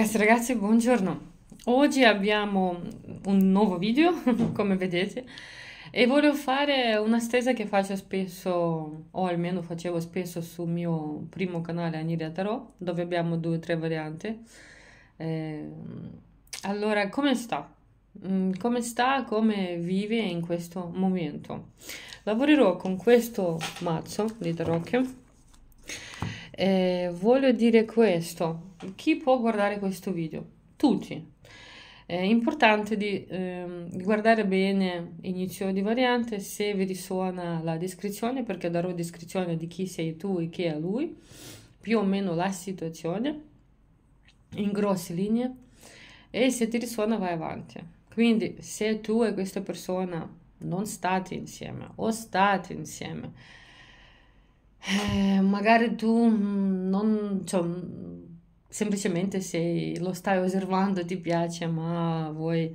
ragazzi ragazzi, buongiorno. Oggi abbiamo un nuovo video, come vedete, e voglio fare una stesa che faccio spesso, o almeno facevo spesso sul mio primo canale Aniria Tarot, dove abbiamo due o tre varianti. Eh, allora, come sta? Mm, come sta? Come vive in questo momento? Lavorerò con questo mazzo di tarocchi. e eh, voglio dire questo, chi può guardare questo video? Tutti. È importante di eh, guardare bene inizio di variante se vi risuona la descrizione perché darò descrizione di chi sei tu e chi è lui, più o meno la situazione in grosse linee e se ti risuona vai avanti. Quindi se tu e questa persona non state insieme o state insieme, eh, magari tu non, cioè, semplicemente se lo stai osservando ti piace, ma voi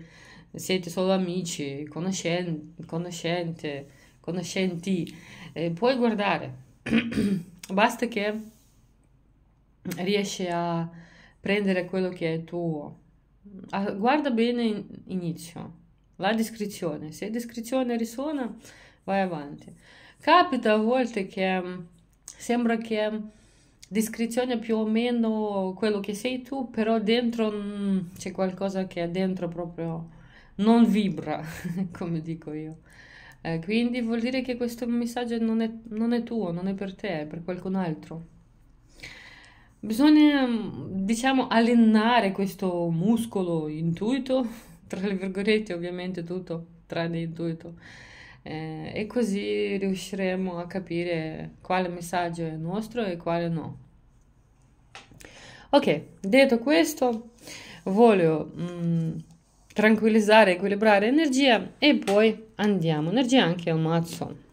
siete solo amici, conoscenti, conoscente, conoscenti, eh, puoi guardare. Basta che riesci a prendere quello che è tuo. Ah, guarda bene inizio, la descrizione. Se la descrizione risuona, vai avanti. Capita a volte che mm, sembra che mm, descrizione più o meno quello che sei tu, però dentro mm, c'è qualcosa che dentro proprio non vibra, come dico io. Eh, quindi vuol dire che questo messaggio non è, non è tuo, non è per te, è per qualcun altro. Bisogna, mm, diciamo, allenare questo muscolo intuito, tra le virgolette ovviamente tutto tranne intuito eh, e così riusciremo a capire quale messaggio è nostro e quale no. Ok, detto questo, voglio mh, mm, tranquillizzare, equilibrare energia e poi andiamo. Energia anche al mazzo.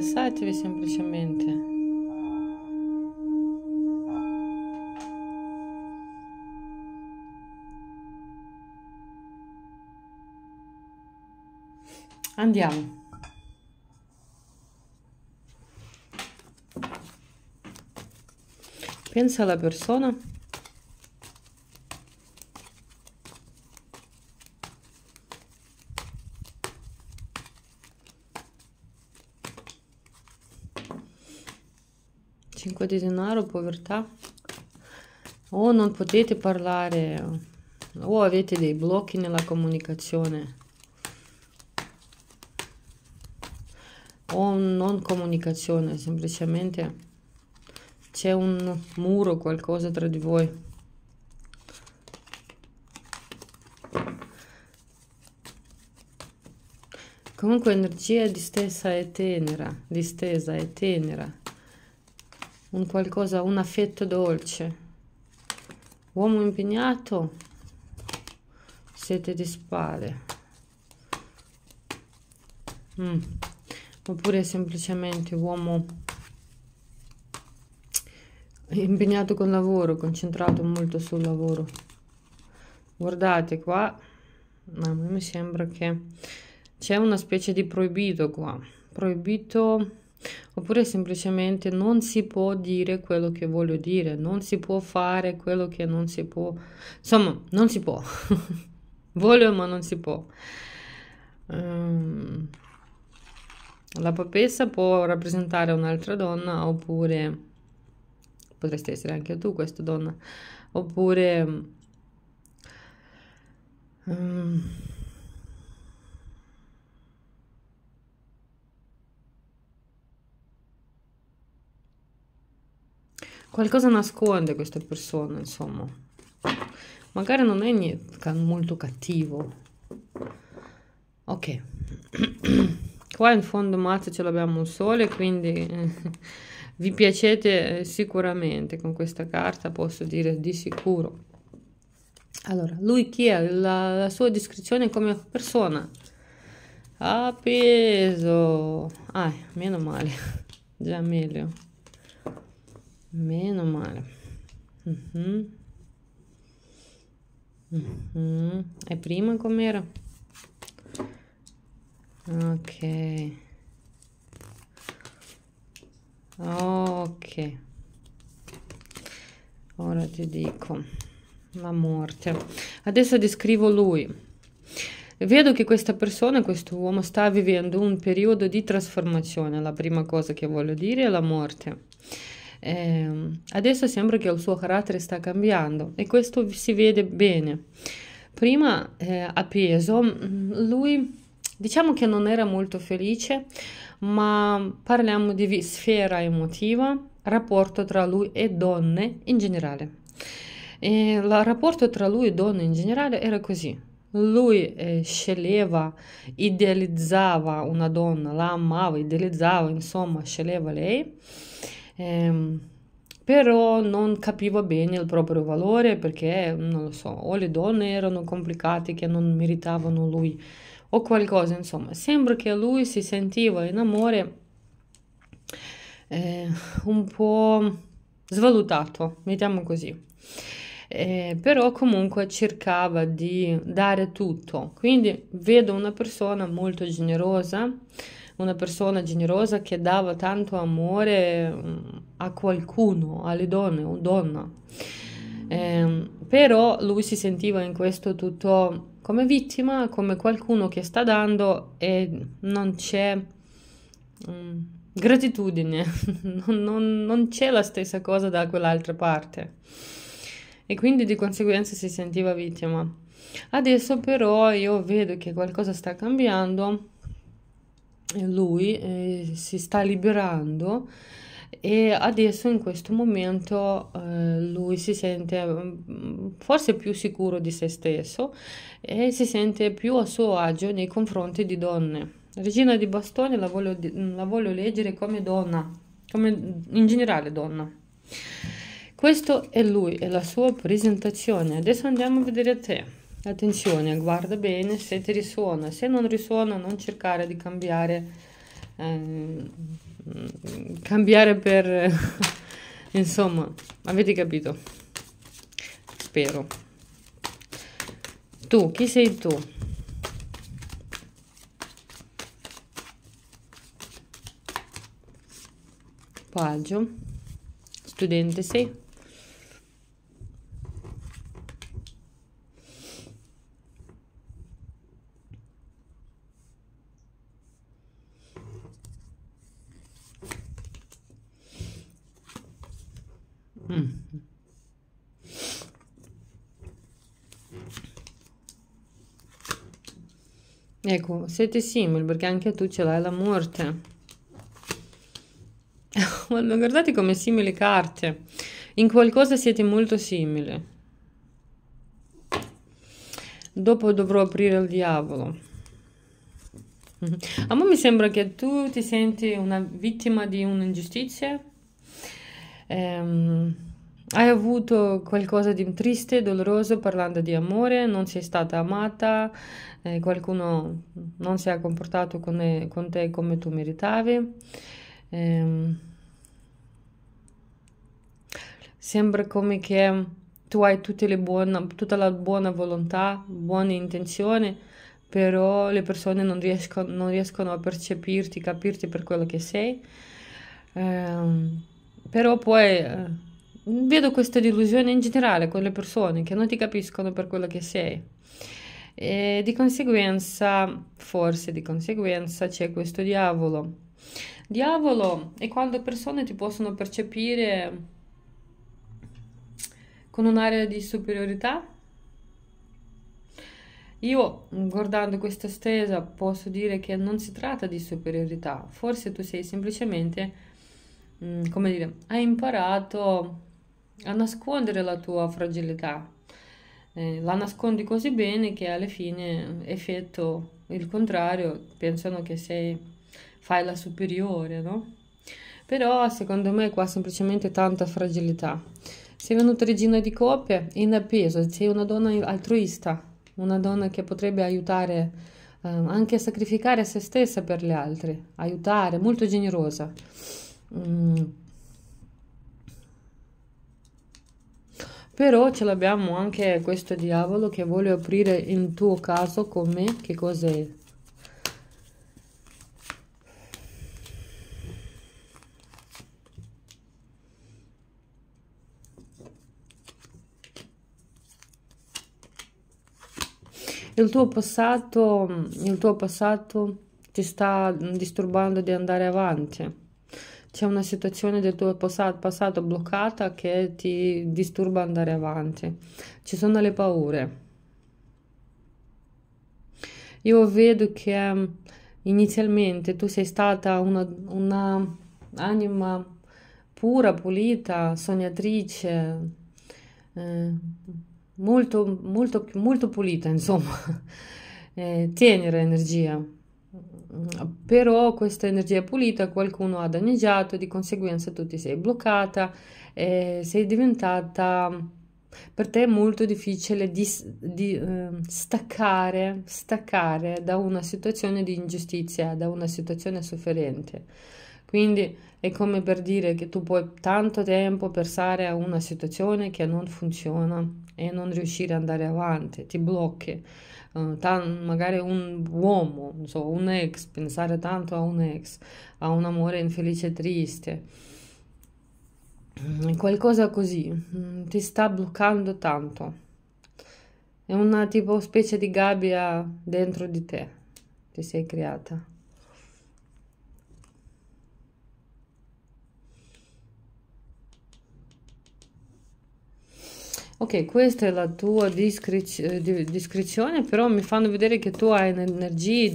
rilassatevi semplicemente. Andiamo. Pensa alla persona 5 di denaro, povertà. Oh, non potete parlare. O oh, avete dei blocchi nella comunicazione. O oh, non comunicazione, semplicemente c'è un muro, qualcosa tra di voi. Comunque energia distesa e tenera, distesa e tenera un qualcosa, un affetto dolce. Uomo impegnato, sete di spade. Mm. Oppure semplicemente uomo impegnato col lavoro, concentrato molto sul lavoro. Guardate qua, no, mi sembra che c'è una specie di proibito qua. Proibito Oppure semplicemente non si può dire quello che voglio dire, non si può fare quello che non si può. Insomma, non si può. voglio ma non si può. Um, la papessa può rappresentare un'altra donna oppure potresti essere anche tu questa donna oppure um, Qualcosa nasconde questa persona, insomma. Magari non è niente, molto cattivo. Ok. Qua in fondo mazzo ce l'abbiamo un sole, quindi eh, vi piacete eh, sicuramente con questa carta, posso dire di sicuro. Allora, lui chi è? La, la sua descrizione come persona? Appeso. Ah, meno male. Già meglio. Meno male. Uh-huh. Uh-huh. E prima com'era? Ok. Ok. Ora ti dico la morte. Adesso descrivo lui. Vedo che questa persona, questo uomo sta vivendo un periodo di trasformazione, la prima cosa che voglio dire è la morte. Eh, adesso sembra che il suo carattere sta cambiando e questo si vede bene. Prima eh, a peso mm, lui diciamo che non era molto felice, ma parliamo di sfera emotiva, rapporto tra lui e donne in generale. E il rapporto tra lui e donne in generale era così. Lui eh, sceglieva, idealizzava una donna, la amava, idealizzava, insomma, sceglieva lei Ehm, però non capivo bene il proprio valore perché, non lo so, o le donne erano complicate che non meritavano lui o qualcosa, insomma, sembra che lui si sentiva in amore eh, un po' svalutato, mettiamo così. Eh, però comunque cercava di dare tutto, quindi vedo una persona molto generosa, una persona generosa che dava tanto amore mm, a qualcuno, alle donne o donna. Eh, però lui si sentiva in questo tutto come vittima, come qualcuno che sta dando e non c'è um, gratitudine, non, non, non c'è la stessa cosa da quell'altra parte e quindi di conseguenza si sentiva vittima. Adesso però io vedo che qualcosa sta cambiando lui eh, si sta liberando e adesso in questo momento eh, lui si sente mm, forse più sicuro di se stesso e si sente più a suo agio nei confronti di donne. Regina di Bastone la voglio, mm, la voglio leggere come donna, come in generale donna. Questo è lui, è la sua presentazione. Adesso andiamo a vedere te attenzione guarda bene se ti risuona se non risuona non cercare di cambiare eh, cambiare per insomma avete capito spero tu chi sei tu Paggio, studente sei? Ecco, siete simili perché anche tu ce l'hai la morte. Guardate come simili carte. In qualcosa siete molto simili. Dopo dovrò aprire il diavolo. A me mi sembra che tu ti senti una vittima di un'ingiustizia. Ehm hai avuto qualcosa di triste, doloroso parlando di amore, non sei stata amata, eh, qualcuno non si è comportato con, con te come tu meritavi. Eh, sembra come che tu hai buone, tutta la buona volontà, buone intenzioni, però le persone non riescono, non riescono a percepirti, capirti per quello che sei. Eh, però poi eh, vedo questa delusione in generale con le persone che non ti capiscono per quello che sei. E di conseguenza, forse di conseguenza, c'è questo diavolo. Diavolo è quando persone ti possono percepire con un'area di superiorità. Io, guardando questa stesa, posso dire che non si tratta di superiorità, forse tu sei semplicemente, mm, come dire, hai imparato a nascondere la tua fragilità. Eh, la nascondi così bene che alla fine eh, effetto il contrario, pensano che sei, fai la superiore, no? Però secondo me qua semplicemente tanta fragilità. Sei venuta regina di coppia in appeso, sei una donna altruista, una donna che potrebbe aiutare eh, anche a sacrificare se stessa per gli altri, aiutare, molto generosa. Mm Però ce l'abbiamo anche questo diavolo che vuole aprire in tuo caso con me. Che cos'è? Il tuo, passato, il tuo passato ti sta disturbando di andare avanti c'è una situazione del tuo passato bloccata che ti disturba andare avanti, ci sono le paure. Io vedo che mm, inizialmente tu sei stata una, una anima pura, pulita, sognatrice, eh, molto, molto, molto pulita, insomma, eh, tenera energia però questa energia pulita qualcuno ha danneggiato, di conseguenza tu ti sei bloccata, e sei diventata per te è molto difficile di, di eh, staccare, staccare, da una situazione di ingiustizia, da una situazione sofferente. Quindi è come per dire che tu puoi tanto tempo pensare a una situazione che non funziona e non riuscire ad andare avanti, ti blocchi. Mm, ta magari un uomo, so, un ex, pensare tanto a un ex, a un amore infelice e triste, mm, qualcosa così, mm, ti sta bloccando tanto. È una tipo specie di gabbia dentro di te, ti sei creata. ok questa è la tua descrizione eh, però mi fanno vedere che tu hai un'energia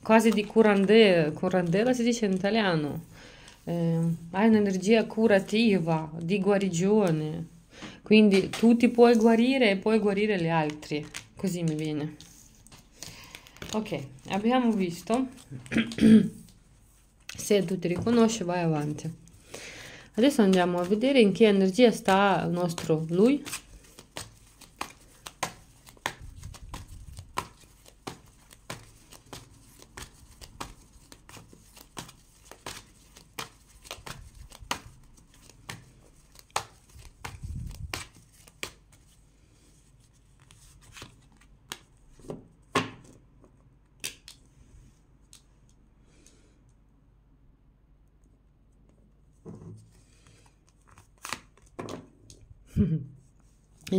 quasi di curandela, curandela si dice in italiano eh, hai un'energia curativa di guarigione quindi tu ti puoi guarire e puoi guarire gli altri così mi viene ok abbiamo visto se tu ti riconosci vai avanti adesso andiamo a vedere in che energia sta il nostro lui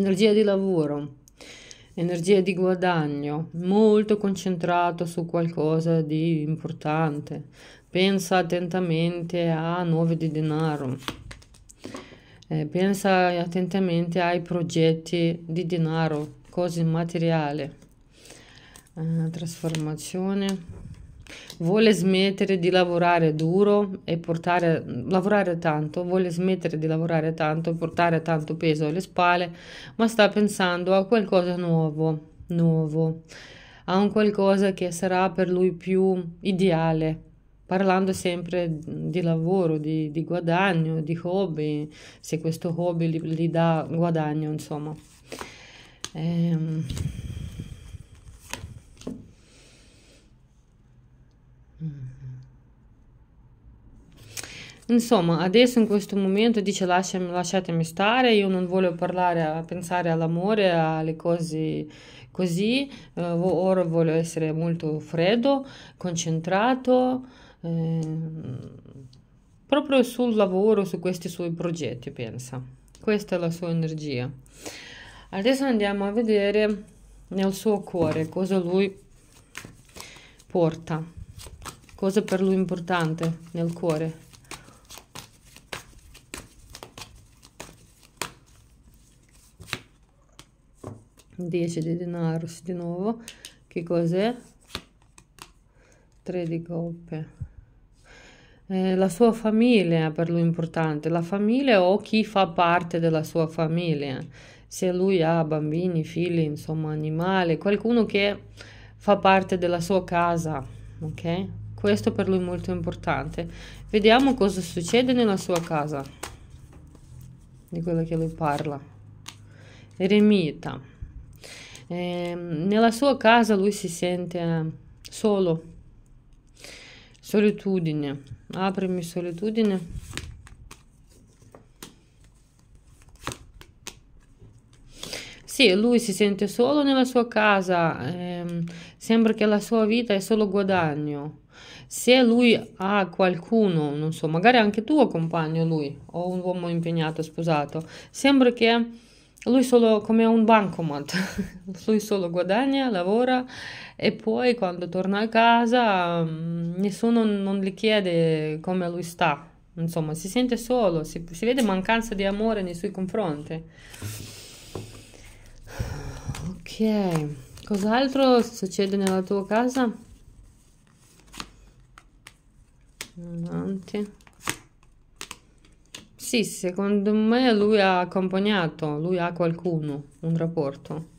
energia di lavoro, energia di guadagno, molto concentrato su qualcosa di importante. Pensa attentamente a nuovi di denaro. Eh, pensa attentamente ai progetti di denaro, cose materiali. Eh, trasformazione vuole smettere di lavorare duro e portare, lavorare tanto, vuole smettere di lavorare tanto e portare tanto peso alle spalle, ma sta pensando a qualcosa nuovo, nuovo, a un qualcosa che sarà per lui più ideale, parlando sempre di lavoro, di, di guadagno, di hobby, se questo hobby gli, gli dà guadagno, insomma. Ehm Mm-hmm. Insomma, adesso in questo momento dice lasciami, lasciatemi stare, io non voglio parlare, pensare all'amore, alle cose così, eh, ora voglio essere molto freddo, concentrato, eh, proprio sul lavoro, su questi suoi progetti, pensa. Questa è la sua energia. Adesso andiamo a vedere nel suo cuore cosa lui porta cosa per lui importante nel cuore. Dieci di denaro di nuovo. Che cos'è? Tre di coppe. Eh, la sua famiglia per lui importante, la famiglia o chi fa parte della sua famiglia, se lui ha bambini, figli, insomma animali, qualcuno che fa parte della sua casa, ok? Questo per lui è molto importante. Vediamo cosa succede nella sua casa. Di quello che lui parla. Eremita. Eh, nella sua casa lui si sente solo. Solitudine. Aprimi solitudine. Sì, lui si sente solo nella sua casa, ehm, sembra che la sua vita è solo guadagno se lui ha qualcuno, non so, magari anche tuo compagno lui, o un uomo impegnato, sposato, sembra che lui solo come un bancomat, lui solo guadagna, lavora e poi quando torna a casa mm, nessuno non gli chiede come lui sta, insomma si sente solo, si, si vede mancanza di amore nei suoi confronti. Ok, cos'altro succede nella tua casa? avanti sì secondo me lui ha accompagnato lui ha qualcuno un rapporto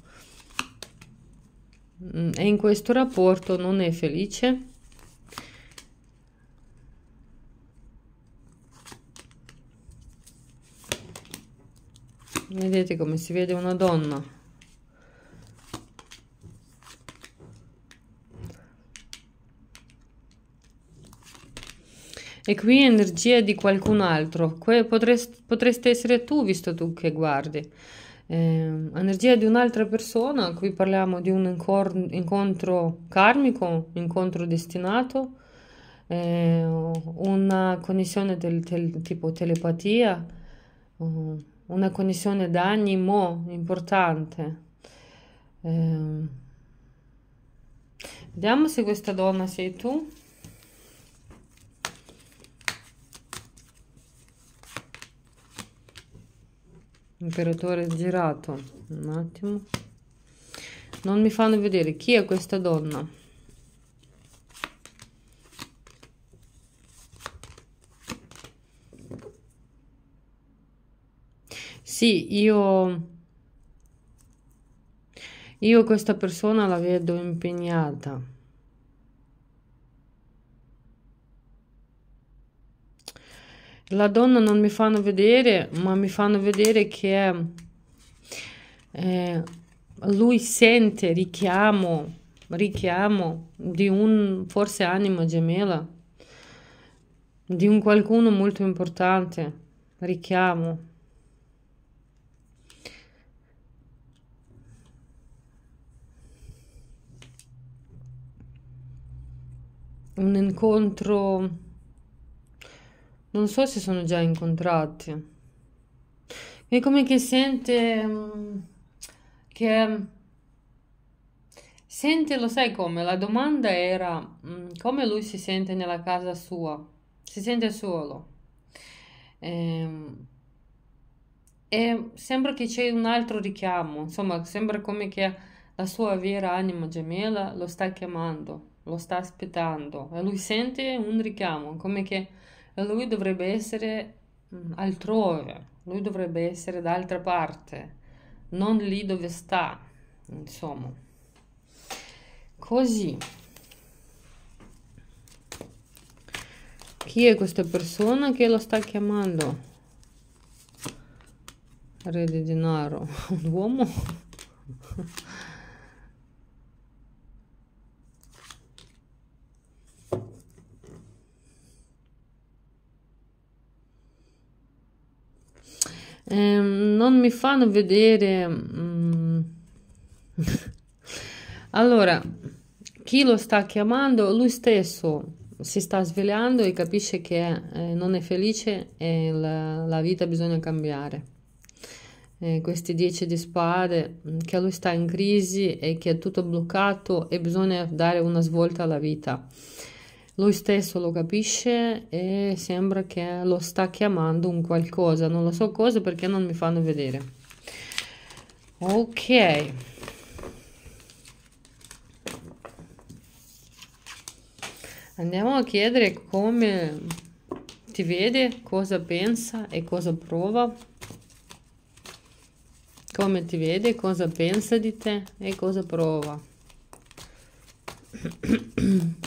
mm, e in questo rapporto non è felice vedete come si vede una donna E qui energia di qualcun altro, que potresti, potresti essere tu visto tu che guardi. Eh, energia di un'altra persona, qui parliamo di un incontro karmico, incontro destinato, eh, una connessione del, del tipo telepatia, eh, una connessione d'animo importante. Ehm, vediamo se questa donna sei tu. Imperatore girato. Un attimo. Non mi fanno vedere chi è questa donna. Sì, io... Io questa persona la vedo impegnata. la donna non mi fanno vedere, ma mi fanno vedere che eh, lui sente richiamo, richiamo di un forse anima gemella, di un qualcuno molto importante, richiamo. Un incontro non so se sono già incontrati. È come che sente mm, che sente, lo sai come? La domanda era mm, come lui si sente nella casa sua. Si sente solo. Ehm e sembra che c'è un altro richiamo, insomma, sembra come che la sua vera anima gemella lo sta chiamando, lo sta aspettando e lui sente un richiamo, come che lui dovrebbe essere mm. altrove, lui dovrebbe essere da altra parte, non lì dove sta, insomma. Così. Chi è questa persona che lo sta chiamando? Re di denaro, un uomo? non mi fanno vedere... Mm. allora, chi lo sta chiamando, lui stesso si sta svegliando e capisce che eh, non è felice e la, la vita bisogna cambiare. Eh, questi dieci di spade, mm, che lui sta in crisi e che è tutto bloccato e bisogna dare una svolta alla vita. Lui stesso lo capisce e sembra che lo sta chiamando un qualcosa, non lo so cosa perché non mi fanno vedere. Ok. Andiamo a chiedere come ti vede, cosa pensa e cosa prova. Come ti vede, cosa pensa di te e cosa prova.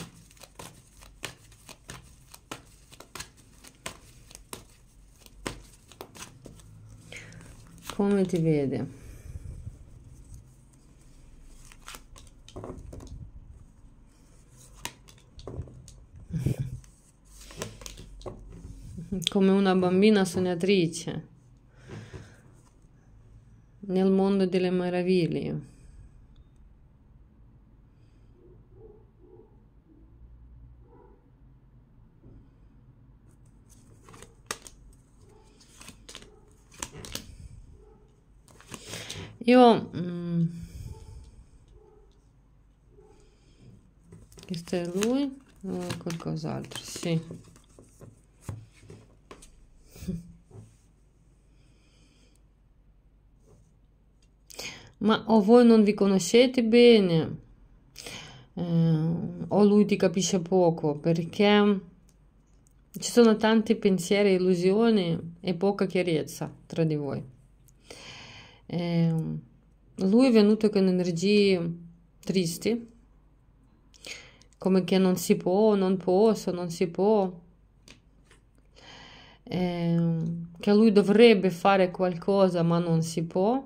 come ti vede come una bambina sognatrice nel mondo delle meraviglie Io... Mm, questo è lui o qualcos'altro? Sì. Ma o voi non vi conoscete bene, eh, o lui ti capisce poco, perché ci sono tanti pensieri, illusioni e poca chiarezza tra di voi. Eh, lui è venuto con energie tristi, come che non si può, non posso, non si può, eh, che lui dovrebbe fare qualcosa ma non si può.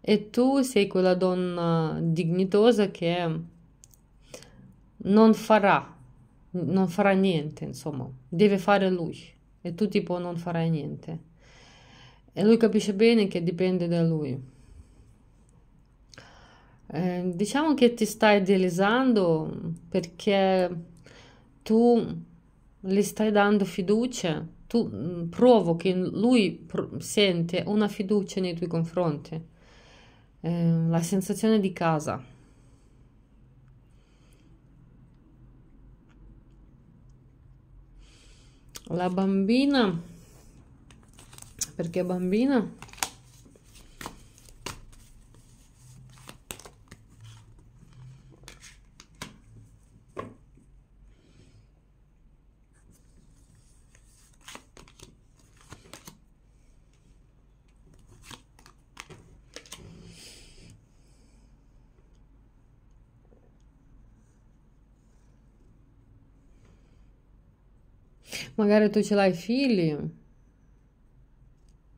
E tu sei quella donna dignitosa che non farà, non farà niente, insomma, deve fare lui e tu tipo non farai niente e lui capisce bene che dipende da lui. Eh, diciamo che ti stai idealizzando perché tu gli stai dando fiducia, tu mm, che lui pro- sente una fiducia nei tuoi confronti, eh, la sensazione di casa. La bambina perché bambina Magari tu ce l'hai figli.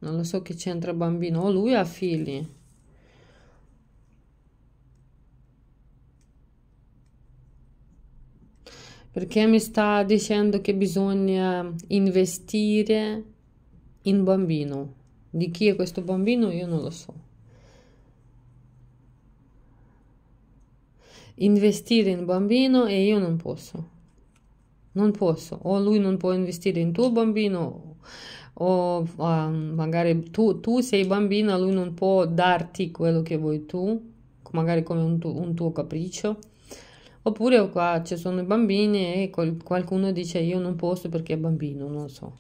Non lo so che c'entra bambino. O oh, lui ha figli. Perché mi sta dicendo che bisogna investire in bambino. Di chi è questo bambino io non lo so. Investire in bambino e io non posso. Non posso. O lui non può investire in tuo bambino o um, magari tu, tu, sei bambina, lui non può darti quello che vuoi tu, magari come un, tu, un tuo capriccio. Oppure qua ci sono i bambini e col, qualcuno dice io non posso perché è bambino, non so.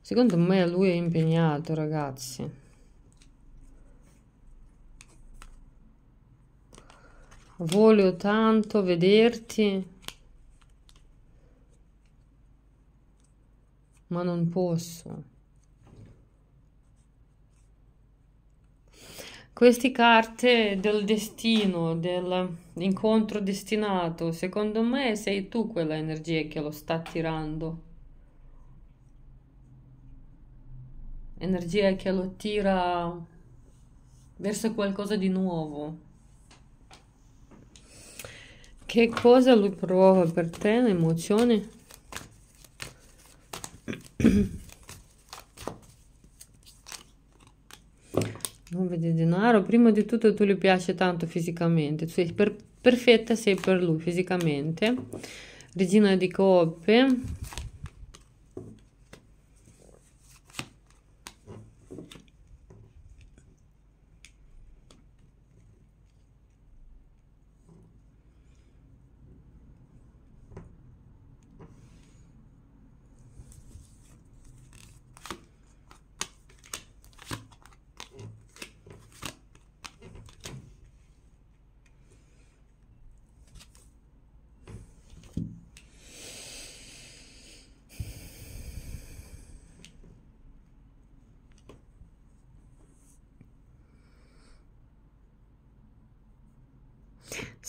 Secondo me lui è impegnato, ragazzi. Voglio tanto vederti ma non posso. Queste carte del destino, dell'incontro destinato, secondo me sei tu quella energia che lo sta tirando. Energia che lo tira verso qualcosa di nuovo. Che cosa lui prova per te? le Emozioni? Nove di denaro, prima di tutto tu gli piace tanto fisicamente, sei per perfetta sei per lui fisicamente. Regina di coppe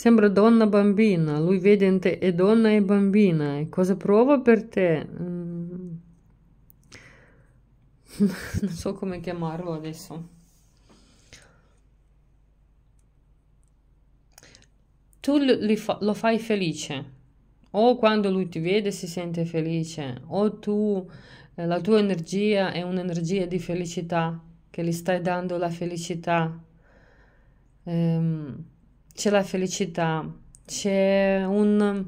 Sembra donna bambina, lui vede in te e donna e bambina. E cosa prova per te? Mm. non so come chiamarlo adesso. Tu fa lo fai felice, o quando lui ti vede si sente felice, o tu, eh, la tua energia è un'energia di felicità, che gli stai dando la felicità. Ehm, c'è la felicità, c'è un,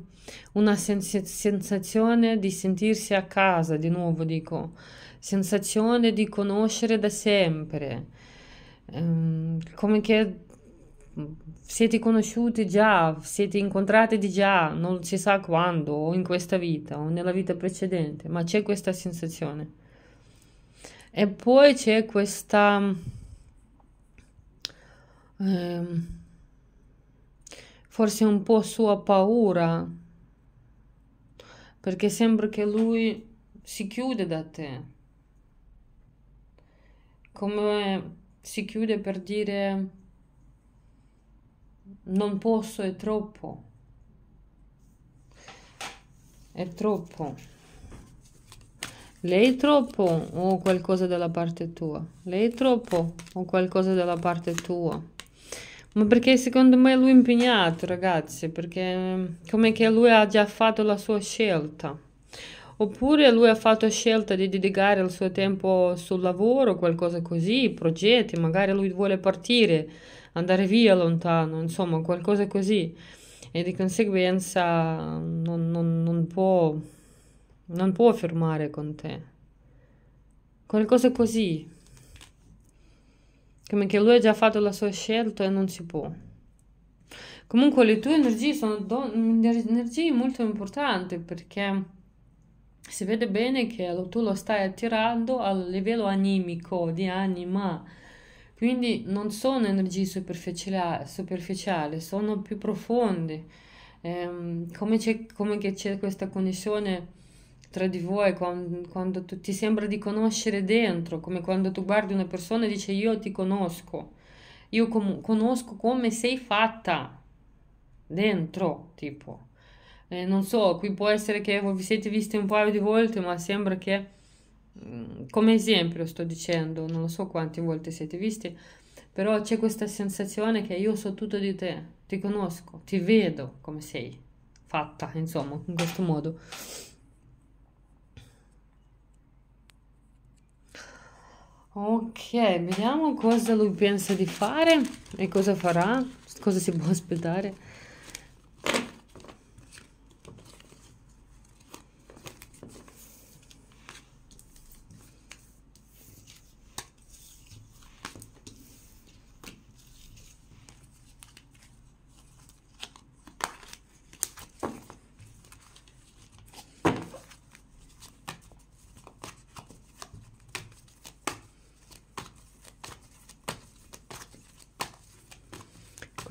una sens- sensazione di sentirsi a casa, di nuovo dico, sensazione di conoscere da sempre, ehm, come che siete conosciuti già, siete incontrati di già, non si sa quando, o in questa vita, o nella vita precedente, ma c'è questa sensazione. E poi c'è questa... Ehm, forse un po' sua paura, perché sembra che lui si chiude da te, come si chiude per dire non posso, è troppo, è troppo. Lei è troppo o qualcosa dalla parte tua? Lei è troppo o qualcosa dalla parte tua? Ma perché secondo me lui è impegnato, ragazzi, perché mm, come che lui ha già fatto la sua scelta. Oppure lui ha fatto scelta di dedicare il suo tempo sul lavoro, qualcosa così, progetti, magari lui vuole partire, andare via lontano, insomma, qualcosa così. E di conseguenza non, non, non può, non può fermare con te. Qualcosa così come che lui ha già fatto la sua scelta e non si può. Comunque le tue energie sono energie molto importanti perché si vede bene che lo, tu lo stai attirando a livello animico, di anima. Quindi non sono energie superficiali, superficiali sono più profonde. Ehm, come, c'è, come c'è questa connessione tra di voi quando, quando tu, ti sembra di conoscere dentro, come quando tu guardi una persona e dici io ti conosco, io com- conosco come sei fatta dentro, tipo. Eh, non so, qui può essere che vi siete visti un paio di volte, ma sembra che, mm, come esempio sto dicendo, non lo so quante volte siete visti, però c'è questa sensazione che io so tutto di te, ti conosco, ti vedo come sei fatta, insomma, in questo modo. Ok, vediamo cosa lui pensa di fare e cosa farà, cosa si può aspettare.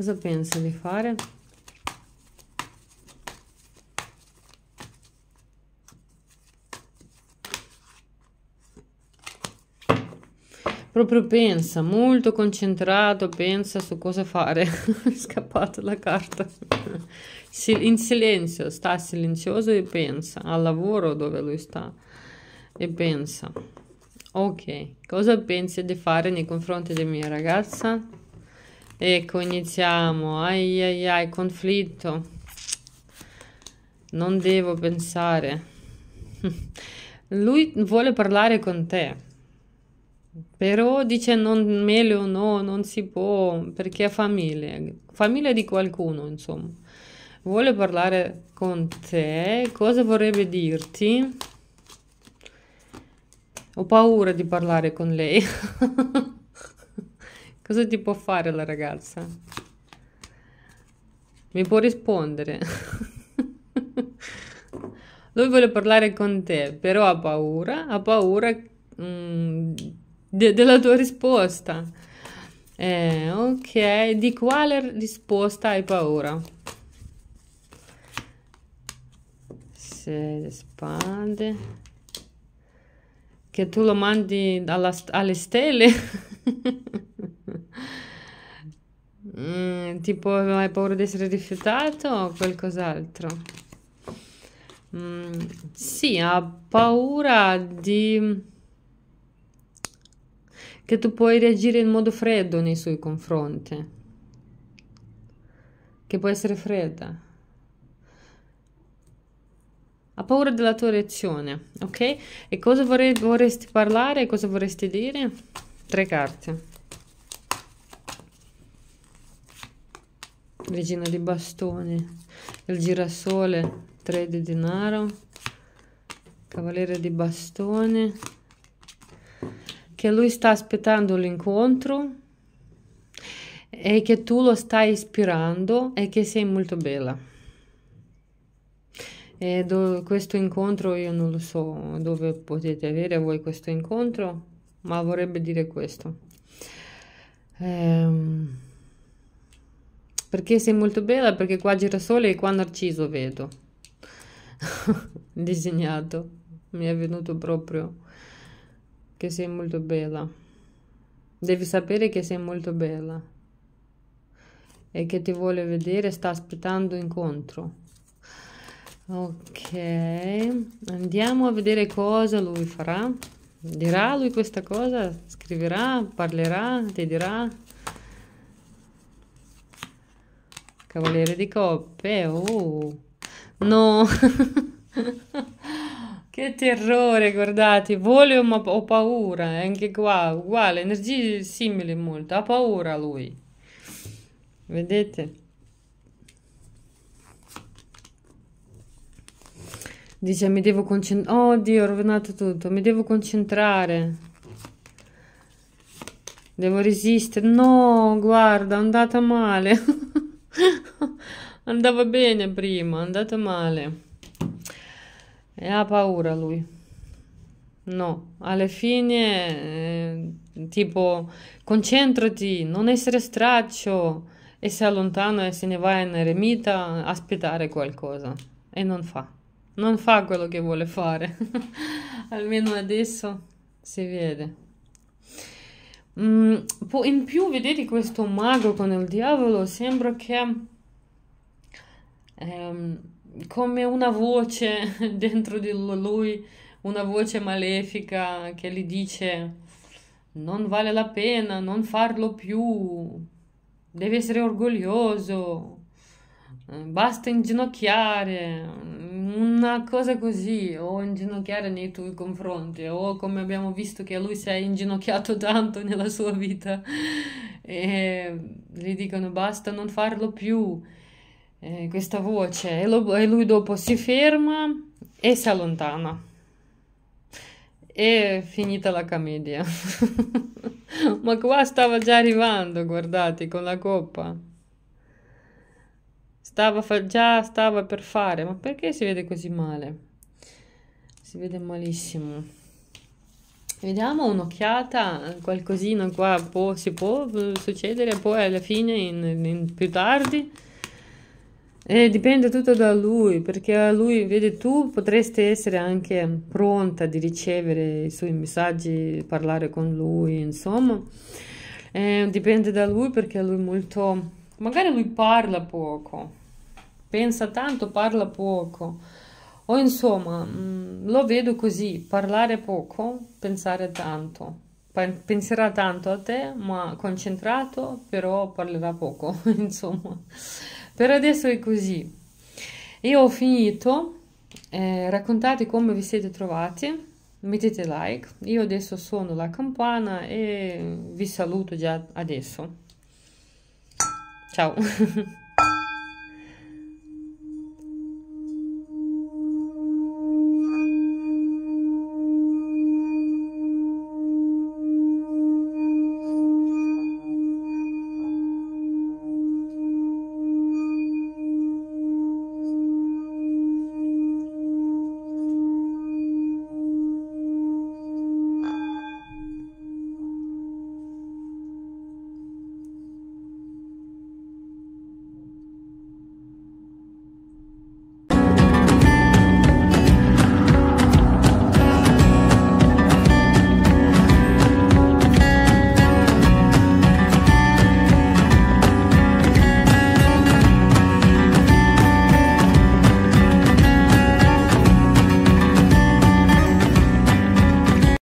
cosa pensa di fare? Proprio pensa, molto concentrato, pensa su cosa fare. È scappata la carta. In silenzio, sta silenzioso e pensa. Al lavoro dove lui sta e pensa. Ok, cosa pensi di fare nei confronti di mia ragazza? Ecco, iniziamo. Ai ai ai, conflitto. Non devo pensare. Lui vuole parlare con te. Però dice non meglio no, non si può, perché famiglia, famiglia di qualcuno, insomma. Vuole parlare con te, cosa vorrebbe dirti? Ho paura di parlare con lei. Cosa ti può fare la ragazza? Mi può rispondere. Lui vuole parlare con te, però ha paura, ha paura mh, mm, de della tua risposta. Eh, ok, di quale risposta hai paura? Se spade. Che tu lo mandi alla, alle stelle? Mm, tipo hai paura di essere rifiutato o qualcos'altro? Mm, sì, ha paura di... che tu puoi reagire in modo freddo nei suoi confronti. Che può essere fredda. Ha paura della tua reazione, ok? E cosa vorresti parlare? Cosa vorresti dire? Tre carte. regina di bastoni, il girasole, 3 di denaro, cavaliere di bastoni, che lui sta aspettando l'incontro e che tu lo stai ispirando e che sei molto bella. E do, questo incontro io non lo so dove potete avere voi questo incontro, ma vorrebbe dire questo. Ehm perché sei molto bella? Perché qua sole e qua narciso vedo. Disegnato. Mi è venuto proprio che sei molto bella. Devi sapere che sei molto bella. E che ti vuole vedere, sta aspettando incontro. Ok, andiamo a vedere cosa lui farà. Dirà lui questa cosa? Scriverà? Parlerà? Ti dirà? Cavaliere di coppe, oh, no, che terrore, guardate, vuole ma ho paura, anche qua, uguale, energie simili molto, ha paura lui, vedete? Dice, mi devo concentrare, oh Dio, ho rovinato tutto, mi devo concentrare, Devo resistere. No, guarda, è andata male. Andava bene prima, è andata male. E ha paura lui. No, alla fine, eh, tipo, concentrati, non essere straccio e si allontana e se ne va in eremita a aspettare qualcosa. E non fa. Non fa quello che vuole fare. Almeno adesso si vede. Mm, in più vedete questo mago con il diavolo sembra che ehm, come una voce dentro di lui, una voce malefica che gli dice non vale la pena, non farlo più, devi essere orgoglioso, eh, basta inginocchiare, una cosa così o inginocchiare nei tuoi confronti o come abbiamo visto che lui si è inginocchiato tanto nella sua vita e gli dicono basta non farlo più eh, questa voce e, lo, e lui dopo si ferma e si allontana e finita la commedia ma qua stava già arrivando guardate con la coppa Stava già stava per fare, ma perché si vede così male? Si vede malissimo. Vediamo un'occhiata, qualcosina qua può, si può succedere poi alla fine, in, in più tardi. E eh, dipende tutto da lui, perché a lui, vede tu potresti essere anche pronta di ricevere i suoi messaggi, parlare con lui, insomma. E eh, dipende da lui perché lui molto... magari lui parla poco, pensa tanto, parla poco. O insomma, mm, lo vedo così, parlare poco, pensare tanto. Penserà tanto a te, ma concentrato, però parlerà poco, insomma. Per adesso è così. Io ho finito, eh, raccontate come vi siete trovati, mettete like, io adesso suono la campana e vi saluto già adesso. Ciao!